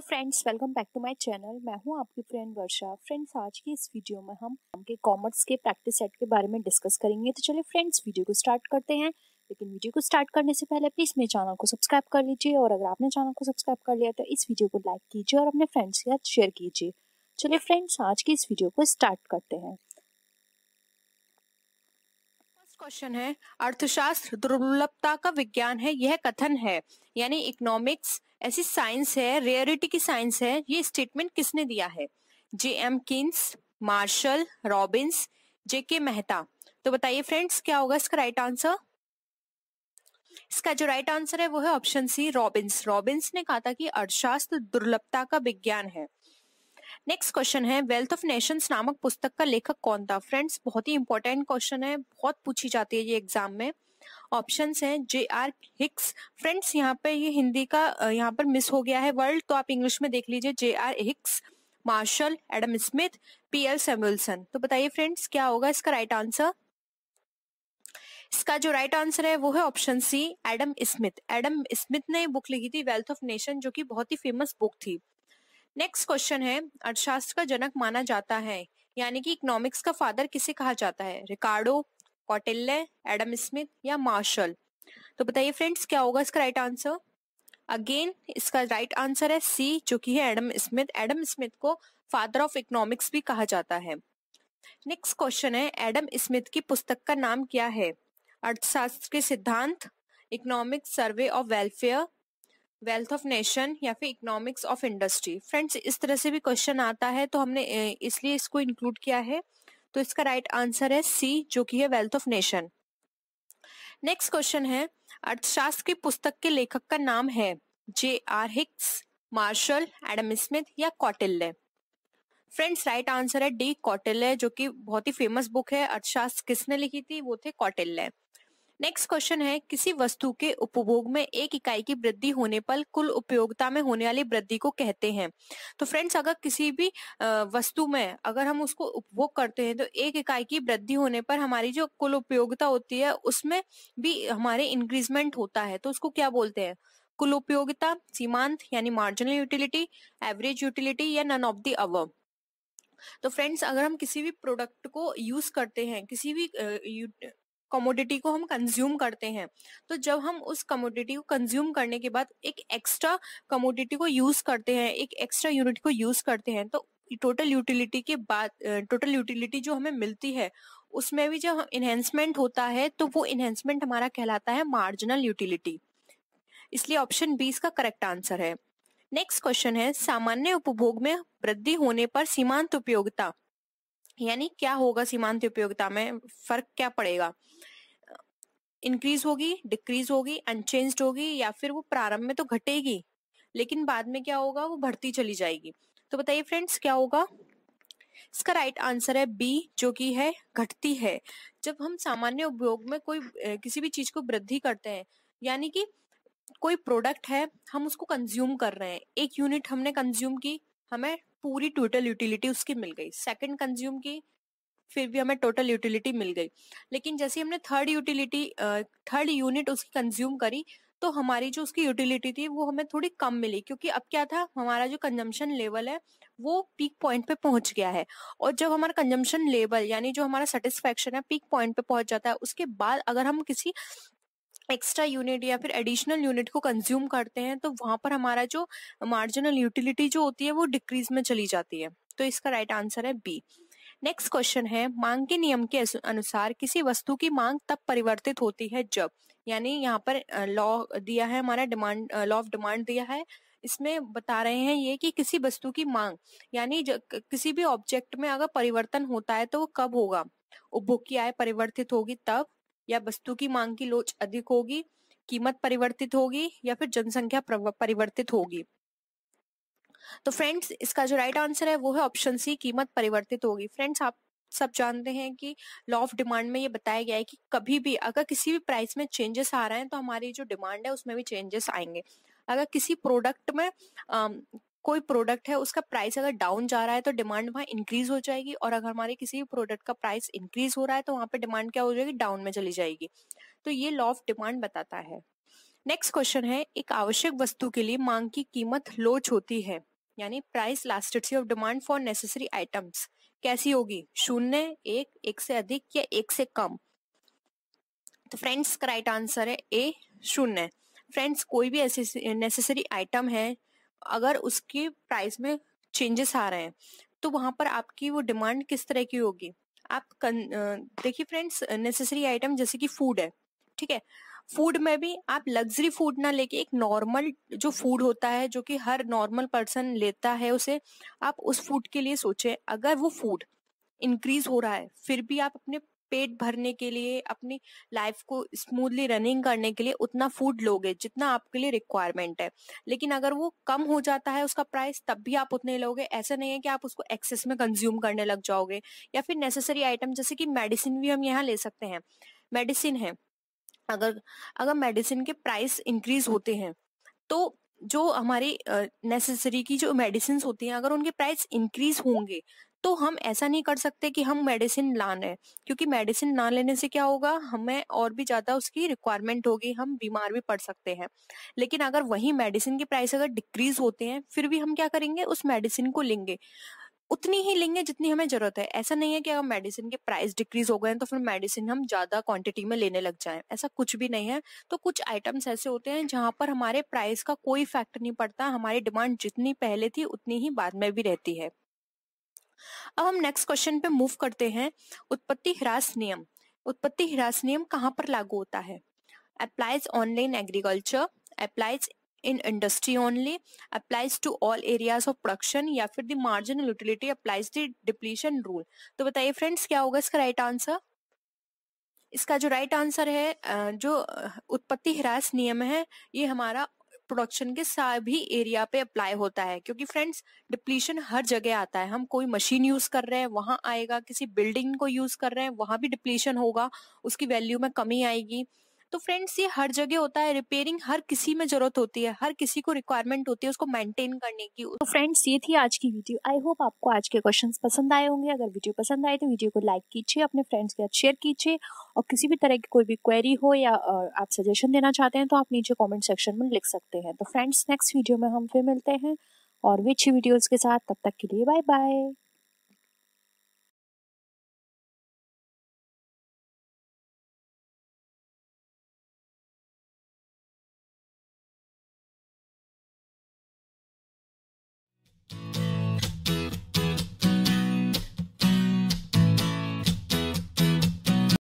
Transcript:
Hello friends welcome back to my channel मैं हूं आपकी फ्रेंड वर्षा फ्रेंड्स आज की इस वीडियो में हम के कॉमर्स के प्रैक्टिस सेट के बारे में डिस्कस करेंगे तो चलिए फ्रेंड्स वीडियो को स्टार्ट करते हैं लेकिन वीडियो को स्टार्ट करने से पहले प्लीज़ मेरे चैनल को सब्सक्राइब कर लीजिए और अगर आपने चैनल को सब्सक्राइब कर लिया तो इस वीडियो को लाइक कीजिए और अपने फ्रेंड्स के साथ शेयर कीजिए चलिए फ्रेंड्स आज की इस वीडियो को स्टार्ट करते हैं क्वेश्चन है अर्थशास्त्र दुर्लभता का विज्ञान है यह कथन है यानी इकोनॉमिक्स ऐसी साइंस है रेयरिटी की साइंस है ये स्टेटमेंट किसने दिया है J M Keynes Marshall Robbins J K Mehta तो बताइए फ्रेंड्स क्या होगा इसका राइट आंसर इसका जो राइट आंसर है वो है ऑप्शन सी रॉबिन्स रॉबिन्स ने कहा था कि अर्थशास्त्र दुर्लभता का विज्ञान है नेक्स्ट क्वेश्चन है वेल्थ ऑफ नेशंस नामक पुस्तक का लेखक कौन था फ्रेंड्स बहुत ही इंपॉर्टेंट क्वेश्चन है बहुत पूछी जाती है ये एग्जाम में ऑप्शन हैं जे आर हिक्स फ्रेंड्स यहाँ पे ये हिंदी का यहाँ पर मिस हो गया है वर्ल्ड तो आप इंग्लिश में देख लीजिए J R Hicks Marshall Adam Smith P L Samuelson तो बताइए फ्रेंड्स क्या होगा इसका राइट right आंसर इसका जो राइट right आंसर है वो है option C Adam Smith Adam Smith ने बुक लिखी थी वेल्थ ऑफ नेशन जो कि बहुत ही फेमस बुक थी नेक्स्ट क्वेश्चन है अर्थशास्त्र का जनक माना जाता है यानी कि इकोनॉमिक्स का फादर किसे कहा जाता है रिकार्डो कौटिल्य एडम स्मिथ या मार्शल तो बताइए फ्रेंड्स क्या होगा इसका राइट आंसर अगेन इसका राइट आंसर है सी जो कि है एडम स्मिथ एडम स्मिथ को फादर ऑफ इकोनॉमिक्स भी कहा जाता है नेक्स्ट क्वेश्चन है एडम स्मिथ की पुस्तक का नाम क्या है अर्थशास्त्र के सिद्धांत economic survey of welfare wealth of nation या फिर इकोनॉमिक्स ऑफ इंडस्ट्री फ्रेंड्स इस तरह से भी क्वेश्चन आता है तो हमने इसलिए इसको इंक्लूड किया है तो इसका राइट right आंसर है सी जो कि है wealth of nation next question है अर्थशास्त्र की पुस्तक के लेखक का नाम है J R Hicks Marshall Adam Smith या कौटिल्य फ्रेंड्स राइट आंसर है डी कौटिल्य जो कि बहुत ही फेमस बुक है अर्थशास्त्र किसने लिखी थी वो थे कौटिल्य नेक्स्ट क्वेश्चन है किसी वस्तु के उपभोग में एक इकाई की वृद्धि होने पर कुल उपयोगिता में होने वाली वृद्धि को कहते हैं तो फ्रेंड्स अगर किसी भी वस्तु में अगर हम उसको उपभोग करते हैं तो एक इकाई की वृद्धि होने पर हमारी जो कुल उपयोगिता होती है उसमें भी हमारे इंक्रीजमेंट होता है तो उसको क्या बोलते हैं कुल उपयोगिता सीमांत यानी मार्जिनल यूटिलिटी एवरेज यूटिलिटी या नन ऑफ दी अव तो फ्रेंड्स अगर हम किसी भी प्रोडक्ट को यूज करते हैं किसी भी कमोडिटी को हम कंज्यूम करते हैं तो जब हम उस कमोडिटी को कंज्यूम करने के बाद एक एक्स्ट्रा कमोडिटी को यूज करते हैं एक एक्स्ट्रा यूनिट को यूज करते हैं तो टोटल यूटिलिटी के बाद टोटल यूटिलिटी जो हमें मिलती है उसमें भी जब इन्हेंसमेंट होता है तो वो इन्हेंसमेंट हमारा कहलाता है मार्जिनल यूटिलिटी इसलिए ऑप्शन बी इसका करेक्ट आंसर है नेक्स्ट क्वेश्चन है सामान्य उपभोग में वृद्धि होने पर सीमांत उपयोगिता यानी क्या होगा सीमांत उपयोगिता में फर्क क्या पड़ेगा इंक्रीज होगी डिक्रीज होगी अनचेंज होगी या फिर वो प्रारंभ में तो घटेगी लेकिन बाद में क्या होगा वो बढ़ती चली जाएगी तो बताइए फ्रेंड्स क्या होगा इसका राइट आंसर है बी जो कि है घटती है जब हम सामान्य उपयोग में कोई किसी भी चीज को वृद्धि करते हैं यानी कि कोई प्रोडक्ट है हम उसको कंज्यूम कर रहे हैं एक यूनिट हमने कंज्यूम की हमें पूरी टोटल यूटिलिटी उसकी मिल गई सेकंड कंज्यूम की फिर भी हमें टोटल यूटिलिटी मिल गई लेकिन जैसे हमने थर्ड यूटिलिटी थर्ड यूनिट उसकी कंज्यूम करी तो हमारी जो उसकी यूटिलिटी थी वो हमें थोड़ी कम मिली क्योंकि अब क्या था हमारा जो कंजम्पशन लेवल है वो पीक पॉइंट पे पहुंच गया है और जब हमारा कंजम्पशन लेवल यानी जो हमारा सेटिस्फेक्शन है पीक पॉइंट पे पहुंच जाता है उसके बाद अगर हम किसी एक्स्ट्रा यूनिट या फिर एडिशनल यूनिट को कंज्यूम करते हैं तो वहां पर हमारा जो मार्जिनल यूटिलिटी जो होती है वो डिक्रीज में चली जाती है तो इसका राइट right आंसर है बी नेक्स्ट क्वेश्चन है मांग के नियम के अनुसार किसी वस्तु की मांग तब परिवर्तित होती है जब यानी यहाँ पर लॉ दिया है हमारा डिमांड लॉ ऑफ डिमांड दिया है इसमें बता रहे हैं ये कि किसी वस्तु की मांग यानी किसी भी ऑब्जेक्ट में अगर परिवर्तन होता है तो वो कब होगा उपभोग की आय परिवर्तित होगी तब या वस्तु की मांग की लोच अधिक होगी कीमत परिवर्तित होगी या फिर जनसंख्या परिवर्तित होगी तो फ्रेंड्स इसका जो राइट आंसर है वो है ऑप्शन सी कीमत परिवर्तित होगी फ्रेंड्स आप सब जानते हैं कि लॉ ऑफ डिमांड में ये बताया गया है कि कभी भी अगर किसी भी प्राइस में चेंजेस आ रहे हैं तो हमारी जो डिमांड है उसमें भी चेंजेस आएंगे अगर किसी प्रोडक्ट में कोई प्रोडक्ट है उसका प्राइस अगर डाउन जा रहा है तो डिमांड वहाँ इंक्रीज हो जाएगी और अगर हमारे किसी भी प्रोडक्ट का प्राइस इंक्रीज हो रहा है तो वहाँ पे डिमांड क्या हो जाएगी डाउन में चली जाएगी तो ये लॉ ऑफ डिमांड बताता है नेक्स्ट क्वेश्चन है एक आवश्यक वस्तु के लिए मांग की कीमत लोच होती है यानी price elasticity of demand for necessary items कैसी होगी शून्य एक एक से अधिक या एक से कम तो फ्रेंड्स का राइट आंसर है ए शून्य फ्रेंड्स कोई भी ऐसी नेसेसरी आइटम है अगर उसके प्राइस में चेंजेस आ रहे हैं तो वहां पर आपकी वो डिमांड किस तरह की होगी आप देखिए फ्रेंड्स नेसेसरी आइटम जैसे कि फूड है ठीक है फूड में भी आप लग्जरी फूड ना लेके एक नॉर्मल जो फूड होता है जो कि हर नॉर्मल पर्सन लेता है उसे आप उस फूड के लिए सोचें अगर वो फूड इंक्रीज हो रहा है फिर भी आप अपने पेट भरने के लिए अपनी लाइफ को स्मूथली रनिंग करने के लिए उतना फूड लोगे जितना आपके लिए रिक्वायरमेंट है लेकिन अगर वो कम हो जाता है उसका प्राइस तब भी आप उतने लोगे ऐसा नहीं है कि आप उसको एक्सेस में कंज्यूम करने लग जाओगे या फिर नेसेसरी आइटम जैसे कि मेडिसिन भी हम यहाँ ले सकते हैं मेडिसिन है अगर अगर मेडिसिन के प्राइस इंक्रीज होते हैं तो जो हमारी नेसेसरी की जो मेडिसिन होती हैं अगर उनके प्राइस इंक्रीज होंगे तो हम ऐसा नहीं कर सकते कि हम मेडिसिन ला लें क्योंकि मेडिसिन ना लेने से क्या होगा हमें और भी ज़्यादा उसकी रिक्वायरमेंट होगी हम बीमार भी पड़ सकते हैं लेकिन अगर वही मेडिसिन की प्राइस अगर डिक्रीज होते हैं फिर भी हम क्या करेंगे उस मेडिसिन को लेंगे उतनी ही लेंगे जितनी हमें जरूरत है ऐसा नहीं है कि अगर मेडिसिन के प्राइस डिक्रीज हो गए तो फिर मेडिसिन हम ज्यादा क्वांटिटी में लेने लग जाएं ऐसा कुछ भी नहीं है तो कुछ आइटम्स ऐसे होते हैं जहां पर हमारे प्राइस का कोई फैक्ट नहीं पड़ता हमारी डिमांड जितनी पहले थी उतनी ही बाद में भी रहती है अब हम नेक्स्ट क्वेश्चन पे मूव करते हैं उत्पत्ति ह्रास नियम उत्पत्ति ह्रास नियम कहाँ पर लागू होता है applies online agriculture applies in industry only applies to all areas of production या फिर the marginal utility applies the depletion rule तो बताइए फ्रेंड्स क्या होगा इसका राइट right आंसर इसका जो राइट right आंसर है जो उत्पत्ति ह्रास नियम है ये हमारा प्रोडक्शन के सभी एरिया पे अप्लाई होता है क्योंकि फ्रेंड्स डिप्लीशन हर जगह आता है हम कोई मशीन यूज कर रहे हैं वहां आएगा किसी बिल्डिंग को यूज कर रहे हैं वहां भी डिप्लीशन होगा उसकी वैल्यू में कमी आएगी तो फ्रेंड्स ये हर जगह होता है रिपेयरिंग हर किसी में जरूरत होती है हर किसी को रिक्वायरमेंट होती है उसको मेंटेन करने की तो फ्रेंड्स ये थी आज की वीडियो आई होप आपको आज के क्वेश्चन पसंद आए होंगे अगर वीडियो पसंद आए तो वीडियो को लाइक कीजिए अपने फ्रेंड्स के साथ शेयर कीजिए और किसी भी तरह की कोई भी क्वेरी हो या आप सजेशन देना चाहते हैं तो आप नीचे कॉमेंट सेक्शन में लिख सकते हैं तो फ्रेंड्स नेक्स्ट वीडियो में हम फिर मिलते हैं और भी अच्छी वीडियोज़ के साथ तब तक के लिए बाय बाय Thank you.